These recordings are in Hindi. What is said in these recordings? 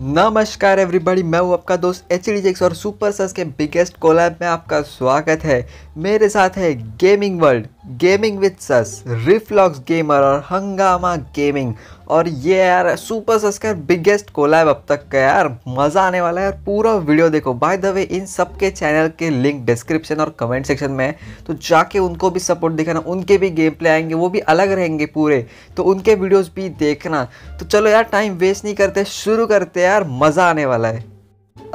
नमस्कार एवरीबॉडी मैं हूँ आपका दोस्त एच डी जेक्स और सुपर सस के बिगेस्ट कोलैब में आपका स्वागत है मेरे साथ है gaming world gaming with sus reflox gamer और हंगामा गेमिंग और ये यार सुपर सस का बिगेस्ट कोलैब अब तक का यार मज़ा आने वाला है और पूरा वीडियो देखो बाय द वे इन सब के चैनल के लिंक डिस्क्रिप्शन और कमेंट सेक्शन में है तो जाके उनको भी सपोर्ट दिखाना उनके भी गेम प्ले आएंगे वो भी अलग रहेंगे पूरे तो उनके वीडियोज़ भी देखना तो चलो यार टाइम वेस्ट नहीं करते शुरू करते यार मज़ा आने वाला है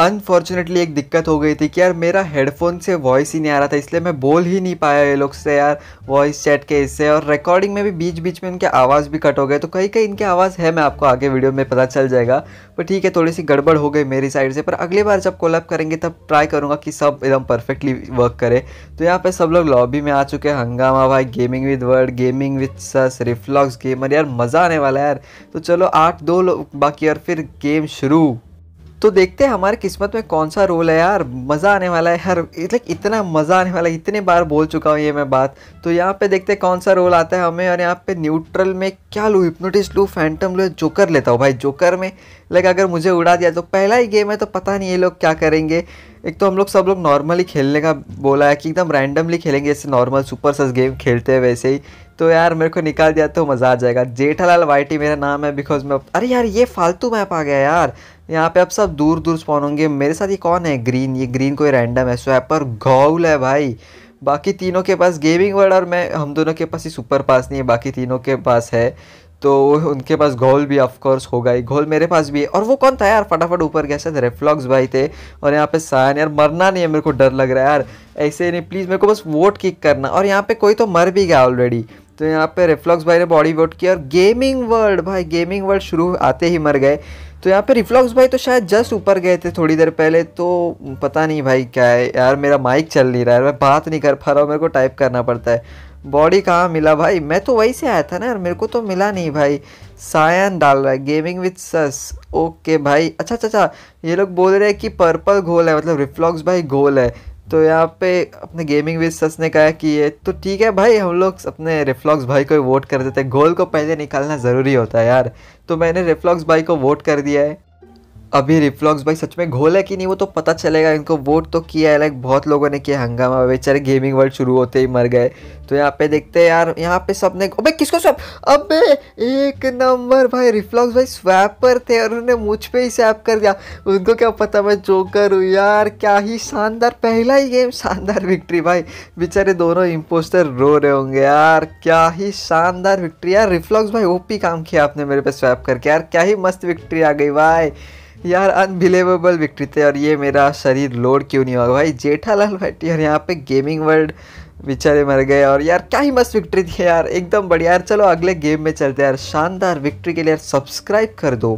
अनफॉर्चुनेटली एक दिक्कत हो गई थी कि यार मेरा हेडफोन से वॉइस ही नहीं आ रहा था इसलिए मैं बोल ही नहीं पाया ये लोग से यार वॉइस चैट के इससे और रिकॉर्डिंग में भी बीच बीच में इनके आवाज़ भी कट हो गए तो कहीं कहीं इनकी आवाज़ है मैं आपको आगे वीडियो में पता चल जाएगा पर ठीक है थोड़ी सी गड़बड़ हो गई मेरी साइड से पर अगली बार जब कोलैब करेंगे तब ट्राई करूँगा कि सब एकदम परफेक्टली वर्क करे तो यहाँ पर सब लोग लॉबी में आ चुके हैं हंगामा भाई gaming with world gaming with sus reflox gamer यार मज़ा आने वाला है यार तो चलो आठ दो लोग बाकी यार फिर गेम शुरू तो देखते हैं हमारे किस्मत में कौन सा रोल है यार मज़ा आने वाला है हर लाइक इतना मज़ा आने वाला है इतने बार बोल चुका हूँ ये मैं बात तो यहाँ पे देखते हैं कौन सा रोल आता है हमें और यहाँ पे न्यूट्रल में क्या लूँ हिप्नोटिस्ट लूँ फैंटम लूँ जोकर लेता हूँ भाई जोकर में लाइक अगर मुझे उड़ा दिया तो पहला ही गेम है तो पता नहीं ये लोग क्या करेंगे एक तो हम लोग सब लोग नॉर्मली खेलने का बोला है कि एकदम रैंडमली खेलेंगे जैसे नॉर्मल सुपर सस गेम खेलते हैं वैसे ही तो यार मेरे को निकाल दिया तो मज़ा आ जाएगा जेठालाल वाइटी मेरा नाम है बिकॉज मैं अरे यार ये फालतू मैप आ गया यार यहाँ पे आप सब दूर दूर स्पॉन होंगे मेरे साथ ये कौन है ग्रीन ये ग्रीन कोई रैंडम है स्वैपर गाउल है भाई बाकी तीनों के पास गेमिंग वर्ड और मैं हम दोनों के पास ही सुपर पास नहीं है बाकी तीनों के पास है तो उनके पास गोल भी ऑफकोर्स होगा ही गोल मेरे पास भी है और वो कौन था यार फटाफट ऊपर गया थे रेफ्लॉक्स भाई थे और यहाँ पे सायन यार मरना नहीं है मेरे को डर लग रहा है यार ऐसे नहीं प्लीज़ मेरे को बस वोट किक करना और यहाँ पे कोई तो मर भी गया ऑलरेडी तो यहाँ पे रेफ्लॉक्स भाई ने बॉडी वोट किया और गेमिंग वर्ल्ड भाई गेमिंग वर्ल्ड शुरू आते ही मर गए तो यहाँ पे रिफ्लॉक्स भाई तो शायद जस्ट ऊपर गए थे थोड़ी देर पहले तो पता नहीं भाई क्या है यार मेरा माइक चल नहीं रहा है मैं बात नहीं कर पा रहा हूँ मेरे को टाइप करना पड़ता है बॉडी कहाँ मिला भाई मैं तो वहीं से आया था ना यार मेरे को तो मिला नहीं भाई सायन डाल रहा है गेमिंग विथ सस ओके भाई अच्छा अच्छा अच्छा ये लोग बोल रहे हैं कि पर्पल घोल है मतलब रिफ्लॉक्स भाई घोल है तो यहाँ पे अपने गेमिंग विद सस ने कहा कि ये तो ठीक है भाई हम लोग अपने रिफ्लॉक्स भाई को वोट कर देते हैं गोल को पहले निकालना ज़रूरी होता है यार तो मैंने रिफ्लॉक्स भाई को वोट कर दिया है अभी रिफ्लॉक्स भाई सच में घोल है कि नहीं वो तो पता चलेगा इनको वोट तो किया है लाइक बहुत लोगों ने किया हंगामा बेचारे गेमिंग वर्ल्ड शुरू होते ही मर गए तो यहाँ पे देखते हैं यार यहाँ पे सब ने अबे किसको स्वैप अबे एक नंबर भाई रिफ्लॉक्स भाई स्वैपर थे और उन्होंने मुझ पे ही स्वैप कर दिया उनको क्या पता मैं जोकर हूँ यार क्या ही शानदार पहला ही गेम शानदार विक्ट्री भाई बेचारे दोनों इम्पोस्टर रो रहे होंगे यार क्या ही शानदार विक्ट्री यार रिफ्लॉक्स भाई ओपी काम किया आपने मेरे पे स्वैप करके यार क्या ही मस्त विक्ट्री आ गई भाई यार अनबिलीवेबल विक्ट्री थे और ये मेरा शरीर लोड क्यों नहीं होगा भाई जेठालाल भाटी और यहाँ पे गेमिंग वर्ल्ड बेचारे मर गए और यार क्या ही मस्त विक्ट्री थी यार एकदम बढ़िया यार चलो अगले गेम में चलते यार शानदार विक्ट्री के लिए यार सब्सक्राइब कर दो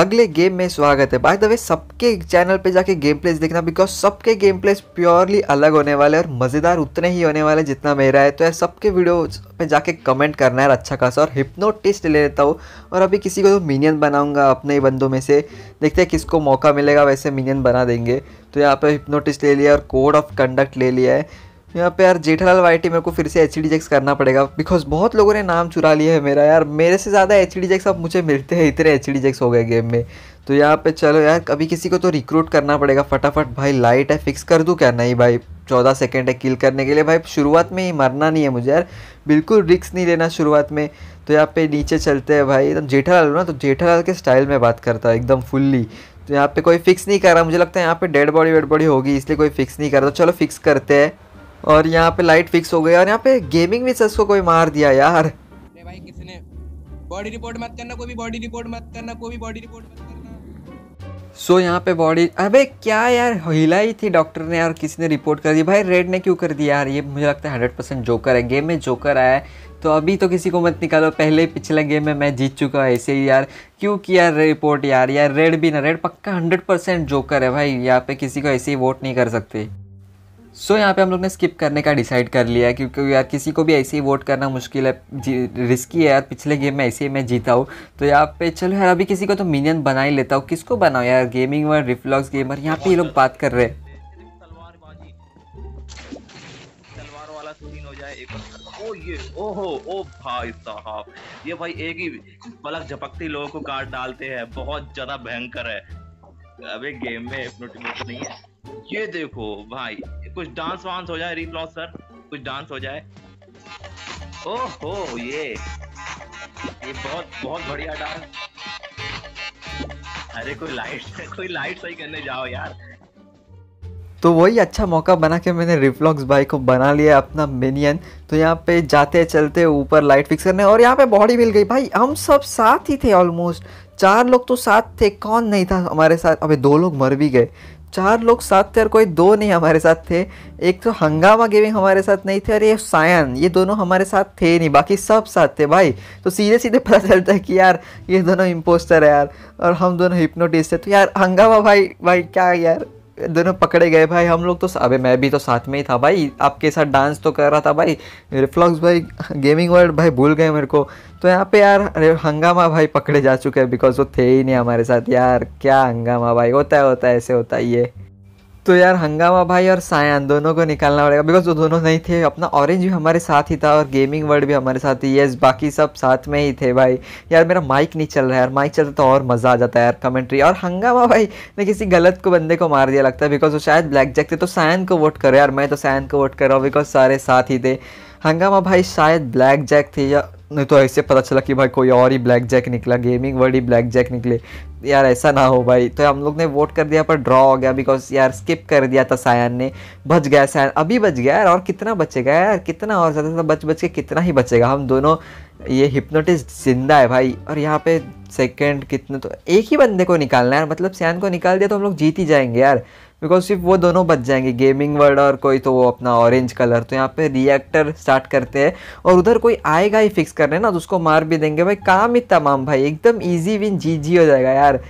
अगले गेम में स्वागत है बाय द वे सबके चैनल पे जाके गेम प्लेस देखना बिकॉज सबके गेम प्लेस प्योरली अलग होने वाले और मज़ेदार उतने ही होने वाले जितना मेरा है तो यार सबके वीडियो पे जाके कमेंट करना है अच्छा खासा और हिप्नोटिस्ट ले लेता हूँ और अभी किसी को तो मिनियन बनाऊँगा अपने ही बंदों में से देखते हैं किसको मौका मिलेगा वैसे मिनियन बना देंगे तो यहाँ पर हिप्नोटिस्ट ले लिया और कोड ऑफ कंडक्ट ले लिया है यहाँ पे यार जेठालाल वाईटी मेरे को फिर से एच डी जेक्स करना पड़ेगा बिकॉज बहुत लोगों ने नाम चुरा लिया है मेरा यार मेरे से ज़्यादा एच डी जेक्स अब मुझे मिलते हैं इतने एच डी जेक्स हो गए गेम में तो यहाँ पे चलो यार कभी किसी को तो रिक्रूट करना पड़ेगा फटाफट भाई लाइट है फिक्स कर दूँ क्या नहीं भाई चौदह सेकेंड है किल करने के लिए भाई शुरुआत में ही मरना नहीं है मुझे यार बिल्कुल रिक्स नहीं लेना शुरुआत में तो यहाँ पे नीचे चलते हैं भाई एकदम जेठालाल ना तो जेठालाल के स्टाइल में बात करता है एकदम फुल्ली तो यहाँ पे कोई फिक्स नहीं कर रहा मुझे लगता है यहाँ पे डेड बॉडी वेड बॉडी होगी इसलिए कोई फिक्स नहीं कर रहा तो चलो फिक्स करते हैं और यहाँ पे लाइट फिक्स हो गई और यहाँ पे गेमिंग भी सस को कोई मार दिया यार भाई किसी ने बॉडी रिपोर्ट मत करना कोई भी बॉडी रिपोर्ट मत करना कोई भी बॉडी रिपोर्ट मत सो so, यहाँ पे बॉडी अबे क्या यार हिला ही थी डॉक्टर ने यार किसी ने रिपोर्ट कर दी भाई रेड ने क्यों कर दिया यार ये मुझे लगता है हंड्रेड परसेंट जोकर है गेम में जोकर आया है तो अभी तो किसी को मत निकालो पहले पिछले गेम में मैं जीत चुका हूँ ऐसे ही यार क्यों यार रिपोर्ट यार यार रेड भी ना रेड पक्का हंड्रेड परसेंट जोकर है भाई यहाँ पे किसी को ऐसे ही वोट नहीं कर सकते सो so, यहाँ पे हम लोग ने स्किप करने का डिसाइड कर लिया है क्योंकि यार किसी को भी ऐसे ही वोट करना मुश्किल है रिस्की है यार पिछले गेम में ऐसे ही मैं जीता हूँ तो यहाँ पे चलो यार अभी किसी को तो मिनियन बना ही लेता हूँ किसको बनाओ यार गेमिंग वर रिफ्लॉक्स गेमर यहाँ पे ये लोग बात कर रहे हैं ओ ये ओहो ओ भाई साहब ये भाई एक ही पलक झपकते लोगों को काट डालते हैं बहुत ज्यादा भयंकर है अबे गेम में हिप्नोटिक नहीं है ये देखो भाई कुछ डांस वांस हो जाए रिप्लॉस सर कुछ डांस हो जाए ओहो ये ये बहुत बहुत बढ़िया डांस अरे कोई लाइट कोई लाइट सही करने जाओ यार तो वही अच्छा मौका बना के मैंने रिफ्लॉक्स भाई को बना लिया अपना मिनियन तो यहाँ पे जाते चलते ऊपर लाइट फिक्स करने और यहाँ पे बॉडी मिल गई भाई हम सब साथ ही थे ऑलमोस्ट चार लोग तो साथ थे कौन नहीं था हमारे साथ अबे दो लोग मर भी गए चार लोग साथ थे और कोई दो नहीं हमारे साथ थे एक तो हंगामा गेमिंग हमारे साथ नहीं थे और ये सायन ये दोनों हमारे साथ थे नहीं बाकी सब साथ थे भाई तो सीधे सीधे पता चलता है कि यार ये दोनों इम्पोस्टर है यार और हम दोनों हिप्नोटिस्ट है तो यार हंगामा भाई भाई क्या यार दोनों पकड़े गए भाई हम लोग तो अबे मैं भी तो साथ में ही था भाई आपके साथ डांस तो कर रहा था भाई रिफ्लॉक्स भाई गेमिंग वर्ल्ड भाई भूल गए मेरे को तो यहाँ पे यार हंगामा भाई पकड़े जा चुके हैं बिकॉज वो थे ही नहीं हमारे साथ यार क्या हंगामा भाई होता है होता है ऐसे होता ही है तो यार हंगामा भाई और सायन दोनों को निकालना पड़ेगा बिकॉज वो दोनों नहीं थे अपना ऑरेंज भी हमारे साथ ही था और गेमिंग वर्ड भी हमारे साथ ही यस बाकी सब साथ में ही थे भाई यार मेरा माइक नहीं चल रहा है यार माइक चलता तो और मज़ा आ जाता है यार कमेंट्री और हंगामा भाई ने किसी गलत को बंदे को मार दिया लगता है बिकॉज वो शायद ब्लैक जैक थे तो सायन को वोट करो यार मैं तो सायन को वोट कर रहा हूँ बिकॉज सारे साथ ही थे हंगामा भाई शायद ब्लैक जैक थे या नहीं तो ऐसे पता चला कि भाई कोई और ही ब्लैक जैक निकला गेमिंग वर्ड ही ब्लैक जैक निकले यार ऐसा ना हो भाई तो हम लोग ने वोट कर दिया पर ड्रॉ हो गया बिकॉज यार स्किप कर दिया था सायन ने बच गया सायन अभी बच गया यार और कितना बचेगा यार कितना और ज़्यादा ज़्यादा बच बच के कितना ही बचेगा हम दोनों ये हिप्नोटिस्ट जिंदा है भाई और यहाँ पे सेकंड कितने तो एक ही बंदे को निकालना है यार मतलब सैन को निकाल दिया तो हम लोग जीत ही जाएंगे यार बिकॉज सिर्फ वो दोनों बच जाएंगे गेमिंग वर्ड और कोई तो वो अपना ऑरेंज कलर तो यहाँ पे रिएक्टर स्टार्ट करते हैं और उधर कोई आएगा ही फिक्स करने ना तो उसको मार भी देंगे भाई काम ही तमाम भाई एकदम ईजी विन जी जी हो जाएगा यार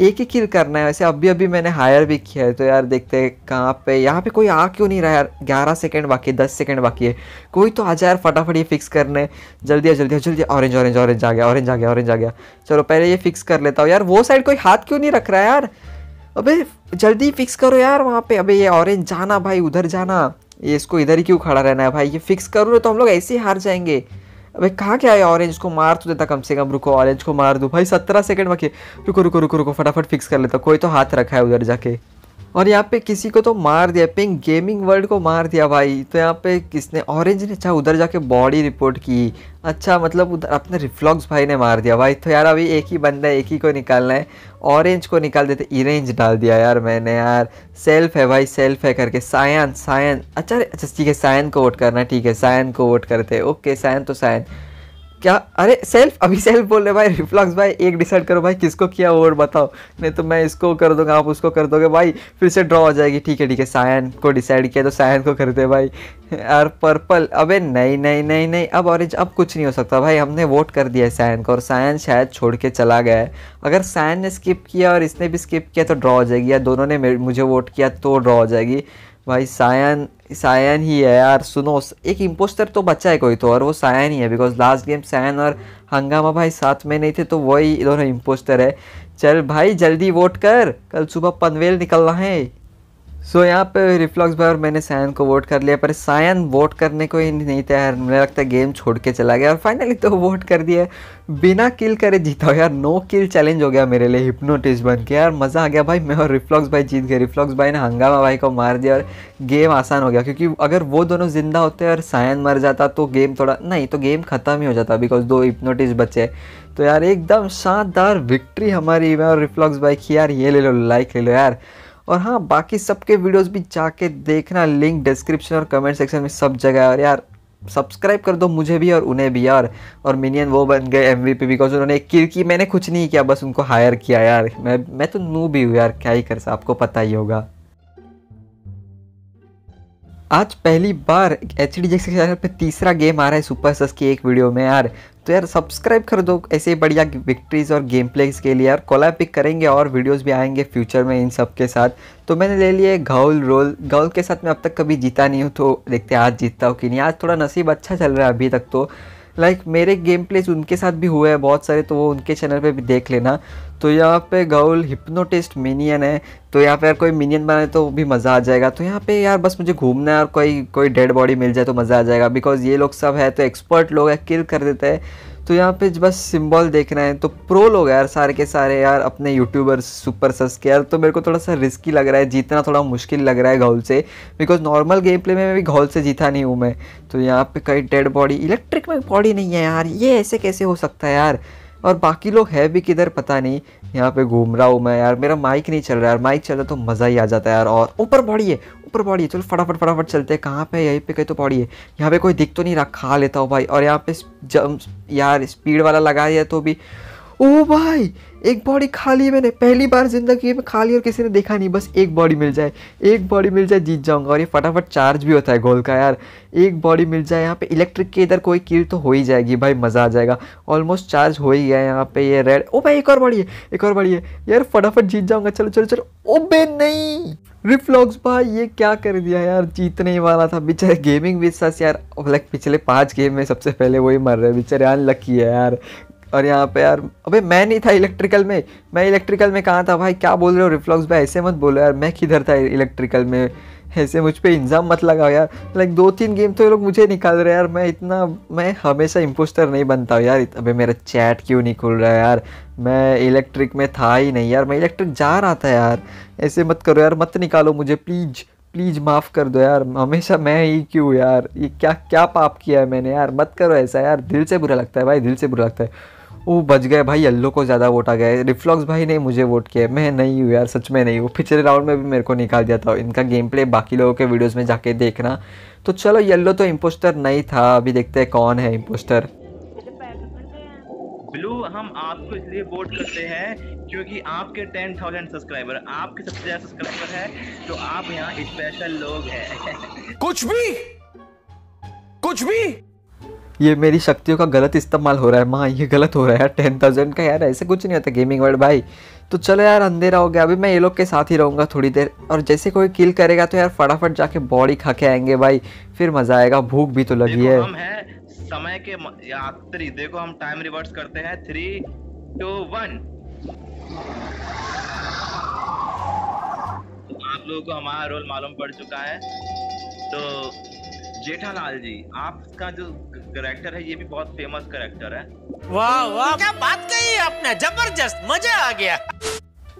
एक ही किल करना है वैसे अभी अभी मैंने हायर भी किया है तो यार देखते हैं कहाँ पे यहाँ पे कोई आ क्यों नहीं रहा यार ग्यारह सेकंड बाकी है दस सेकंड बाकी है कोई तो आ जाए यार फटाफट ये फिक्स करने जल्दी जल्दी जल्दी ऑरेंज ऑरेंज ऑरेंज आ गया ऑरेंज आ गया ऑरेंज आ गया चलो पहले ये फिक्स कर लेता हूँ यार वो साइड कोई हाथ क्यों नहीं रख रहा है यार अबे जल्दी फिक्स करो यार वहाँ पे अबे ये ऑरेंज जाना भाई उधर जाना ये इसको इधर ही क्यों खड़ा रहना है भाई ये फिक्स करो तो हम लोग ऐसे ही हार जाएंगे अबे कहाँ क्या है ऑरेंज को मार तो देता कम से कम रुको ऑरेंज को मार दो भाई सत्रह सेकंड बाकी रुको रुको रुको रुको फटाफट फिक्स कर लेता कोई तो हाथ रखा है उधर जाके और यहाँ पे किसी को तो मार दिया पिंक गेमिंग वर्ल्ड को मार दिया भाई तो यहाँ पे किसने ऑरेंज ने अच्छा उधर जाके बॉडी रिपोर्ट की अच्छा मतलब उधर अपने रिफ्लॉक्स भाई ने मार दिया भाई तो यार अभी एक ही बंदा है एक ही को निकालना है ऑरेंज को निकाल देते इरेंज डाल दिया यार मैंने यार सेल्फ है भाई सेल्फ है करके सायन सायन अच्छा अच्छा ठीक है सायन को वोट करना ठीक है सायन को वोट करते ओके सायन तो सायन क्या अरे सेल्फ अभी सेल्फ बोल रहे भाई रिफ्लक्स भाई एक डिसाइड करो भाई किसको किया और बताओ नहीं तो मैं इसको कर दूंगा आप उसको कर दोगे भाई फिर से ड्रॉ हो जाएगी ठीक है ठीक है सायन को डिसाइड किया तो सायन को कर दे भाई यार पर्पल अबे नहीं नहीं नहीं नहीं अब ऑरेंज अब कुछ नहीं हो सकता भाई हमने वोट कर दिया है सायन को और सायन शायद छोड़ के चला गया है अगर सायन ने स्किप किया और इसने भी स्किप किया तो ड्रॉ हो जाएगी या दोनों ने मुझे वोट किया तो ड्रॉ हो जाएगी भाई सायन सायन ही है यार सुनो एक इम्पोस्टर तो बच्चा है कोई तो और वो सायन ही है बिकॉज लास्ट गेम सायन और हंगामा भाई साथ में नहीं थे तो वही दोनों इम्पोस्टर है चल भाई जल्दी वोट कर कल सुबह पनवेल निकलना है सो so, यहाँ पे रिफ्लॉक्स भाई और मैंने सायन को वोट कर लिया पर सायन वोट करने को ही नहीं था यार मुझे लगता है गेम छोड़ के चला गया और फाइनली तो वोट कर दिया बिना किल करे जीता यार नो किल चैलेंज हो गया मेरे लिए हिप्नोटिस बन के यार मज़ा आ गया भाई मैं और रिफ्लॉक्स भाई जीत गए रिफ्लॉक्स भाई ने हंगामा भाई को मार दिया और गेम आसान हो गया क्योंकि अगर वो दोनों ज़िंदा होते और सायन मर जाता तो गेम थोड़ा नहीं तो गेम ख़त्म ही हो जाता बिकॉज दो हिप्नोटिस बचे तो यार एकदम शानदार विक्ट्री हमारी मैं और रिफ्लॉक्स भाई की यार ये ले लो लाइक ले लो यार और हाँ बाकी सबके वीडियोस भी जाके देखना लिंक डिस्क्रिप्शन और कमेंट सेक्शन में सब जगह है और यार सब्सक्राइब कर दो मुझे भी और उन्हें भी यार और मिनियन वो बन गए एम वी पी बिकॉज उन्होंने एक की मैंने कुछ नहीं किया बस उनको हायर किया यार मैं मैं तो नू भी हूँ यार क्या ही कर सकता आपको पता ही होगा आज पहली बार एच डी जैसे चैनल पर तीसरा गेम आ रहा है सुपर सस की एक वीडियो में यार तो यार सब्सक्राइब कर दो ऐसे बढ़िया विक्ट्रीज और गेम प्लेस के लिए यार कोलापिक करेंगे और वीडियोस भी आएंगे फ्यूचर में इन सब के साथ तो मैंने ले लिए घाउल रोल घाउल के साथ मैं अब तक कभी जीता नहीं हूँ तो देखते आज जीतता हूँ कि नहीं आज थोड़ा नसीब अच्छा चल रहा है अभी तक तो लाइक मेरे गेम प्लेज उनके साथ भी हुए हैं बहुत सारे तो वो उनके चैनल पे भी देख लेना तो यहाँ पे गाउल हिप्नोटिस्ट मिनियन है तो यहाँ पे यार कोई मिनियन बनाए तो भी मज़ा आ जाएगा तो यहाँ पे यार बस मुझे घूमना है और कोई कोई डेड बॉडी मिल जाए तो मज़ा आ जाएगा बिकॉज़ ये लोग सब है तो एक्सपर्ट लोग है किल कर देते हैं तो यहाँ पे बस सिंबल देख रहे हैं तो प्रो लोग यार सारे के सारे यार अपने यूट्यूबर्स सुपर सस के यार तो मेरे को थोड़ा सा रिस्की लग रहा है जीतना थोड़ा मुश्किल लग रहा है घोल से बिकॉज नॉर्मल गेम प्ले में भी घोल से जीता नहीं हूँ मैं तो यहाँ पे कई डेड बॉडी इलेक्ट्रिक में बॉडी नहीं है यार ये ऐसे कैसे हो सकता है यार और बाकी लोग है भी किधर पता नहीं यहाँ पे घूम रहा हूँ मैं यार मेरा माइक नहीं चल रहा यार माइक चल रहा तो मज़ा ही आ जाता है यार और ऊपर बढ़िए है ऊपर बॉडी है चलो फटाफट फटाफट चलते हैं कहाँ पे यहीं पे कहीं तो बॉडी है यहाँ पे कोई दिख तो नहीं रहा खा लेता हूँ भाई और यहाँ पे जम यार स्पीड वाला लगा दिया तो भी ओ भाई एक बॉडी खाली है मैंने पहली बार जिंदगी में खाली और किसी ने देखा नहीं बस एक बॉडी मिल जाए एक बॉडी मिल जाए जीत जाऊंगा और ये फटाफट चार्ज भी होता है गोल का यार एक बॉडी मिल जाए यहाँ पे इलेक्ट्रिक के इधर कोई किल तो हो ही जाएगी भाई मज़ा आ जाएगा ऑलमोस्ट चार्ज हो ही गया यहाँ पे ये रेड ओ भाई एक और बॉडी है एक और बॉडी है यार फटाफट जीत जाऊंगा चलो चलो चलो ओबे नहीं रिफ्लॉक्स भाई ये क्या कर दिया यार जीतने ही वाला था बेचारे गेमिंग विश्वास यार लाइक पिछले पांच गेम में सबसे पहले वही मर रहे बेचारे अनलक्की है यार और यहाँ पे यार अबे मैं नहीं था इलेक्ट्रिकल में मैं इलेक्ट्रिकल में कहाँ था भाई क्या बोल रहे हो रिफ्लॉक्स भाई ऐसे मत बोलो यार मैं किधर था इलेक्ट्रिकल में ऐसे मुझ पर इंज़ाम मत लगाओ यार लाइक दो तीन गेम तो ये लोग मुझे निकाल रहे यार मैं इतना मैं हमेशा इम्पोस्टर नहीं बनता हूँ यार अभी मेरा चैट क्यों नहीं खुल रहा है यार मैं इलेक्ट्रिक में था ही नहीं यार मैं इलेक्ट्रिक जा रहा था यार ऐसे मत करो यार मत निकालो मुझे प्लीज़ प्लीज़ माफ़ कर दो यार हमेशा मैं ही क्यों यार ये क्या क्या पाप किया है मैंने यार मत करो ऐसा यार दिल से बुरा लगता है भाई दिल से बुरा लगता है वो बच गए भाई येल्लो को ज़्यादा वोट आ गया रिफ्लॉक्स भाई ने मुझे वोट किया मैं नहीं हूँ यार सच में नहीं हूँ पिछले राउंड में भी मेरे को निकाल दिया था इनका गेम प्ले बाकी लोगों के वीडियोज़ में जाके देखना तो चलो येल्लो तो इम्पोस्टर नहीं था अभी देखते हैं कौन है इम्पोस्टर ब्लू हम आपको इसलिए वोट करते हैं क्योंकि आपके टेन थाउजेंड सब्सक्राइबर आपके सबसे ज्यादा सब्सक्राइबर है तो आप यहाँ स्पेशल लोग हैं कुछ भी कुछ भी ये मेरी शक्तियों का गलत इस्तेमाल हो रहा है माँ ये गलत हो रहा है टेन थाउजेंड का यार ऐसे कुछ नहीं होता गेमिंग वर्ड भाई तो चलो यार अंधेरा हो गया अभी मैं ये लोग के साथ ही रहूँगा थोड़ी देर और जैसे कोई किल करेगा तो यार फटाफट जाके बॉडी खा के आएंगे भाई फिर मज़ा आएगा भूख भी तो लगी है समय के यात्री देखो हम टाइम रिवर्स करते हैं थ्री टू वन आप लोगों को हमारा रोल मालूम पड़ चुका है तो जेठालाल जी आपका जो करेक्टर है ये भी बहुत फेमस करेक्टर है वाह वाह क्या बात कही आपने जबरदस्त मजा आ गया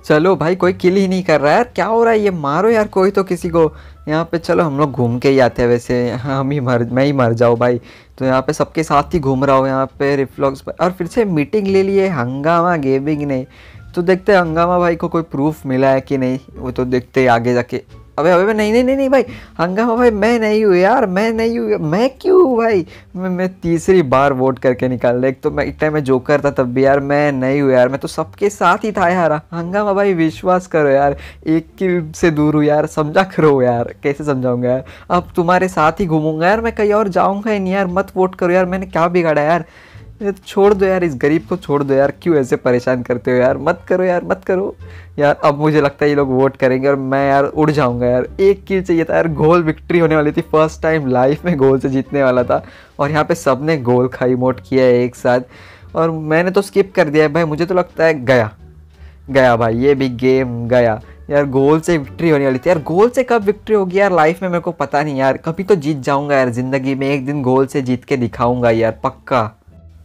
चलो भाई कोई किल ही नहीं कर रहा है क्या हो रहा है ये मारो यार कोई तो किसी को यहाँ पे चलो हम लोग घूम के ही आते हैं वैसे हम ही मर मैं ही मर जाऊँ भाई तो यहाँ पे सबके साथ ही घूम रहा हूँ यहाँ पे रिफ्लॉक्स और फिर से मीटिंग ले लिए हंगामा गेमिंग ने तो देखते हैं हंगामा भाई को कोई प्रूफ मिला है कि नहीं वो तो देखते आगे जाके अबे अबे नहीं नहीं नहीं नहीं भाई हंगामा भाई मैं नहीं हूँ यार मैं नहीं हूँ मैं क्यों हूँ भाई मैं, मैं तीसरी बार वोट करके निकाल रहा एक तो मैं एक टाइम में जोकर था तब भी यार मैं नहीं हूँ यार मैं तो सबके साथ ही था यार हंगामा भाई विश्वास करो यार एक की से दूर हूँ यार समझा करो यार कैसे समझाऊंगा यार अब तुम्हारे साथ ही घूमूंगा यार मैं कहीं और जाऊँगा ही नहीं यार मत वोट करो यार मैंने क्या बिगाड़ा यार तो छोड़ दो यार इस गरीब को छोड़ दो यार क्यों ऐसे परेशान करते हो यार मत करो यार मत करो यार अब मुझे लगता है ये लोग वोट करेंगे और मैं यार उड़ जाऊंगा यार एक किल चाहिए था यार गोल विक्ट्री होने वाली थी फर्स्ट टाइम लाइफ में गोल से जीतने वाला था और यहाँ पे सब ने गोल खाई मोट किया है एक साथ और मैंने तो स्किप कर दिया है भाई मुझे तो लगता है गया गया भाई ये भी गेम गया यार गोल से विक्ट्री होने वाली थी यार गोल से कब विक्ट्री होगी यार लाइफ में मेरे को पता नहीं यार कभी तो जीत जाऊंगा यार ज़िंदगी में एक दिन गोल से जीत के दिखाऊंगा यार पक्का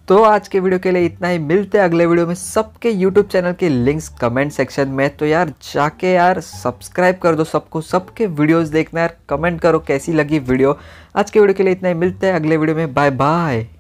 तो आज के वीडियो के लिए इतना ही मिलते हैं अगले वीडियो में सबके यूट्यूब चैनल के लिंक्स कमेंट सेक्शन में तो यार जाके यार सब्सक्राइब कर दो सबको सबके वीडियोस देखना यार कमेंट करो कैसी लगी वीडियो आज के वीडियो के लिए इतना ही मिलते हैं अगले वीडियो में बाय बाय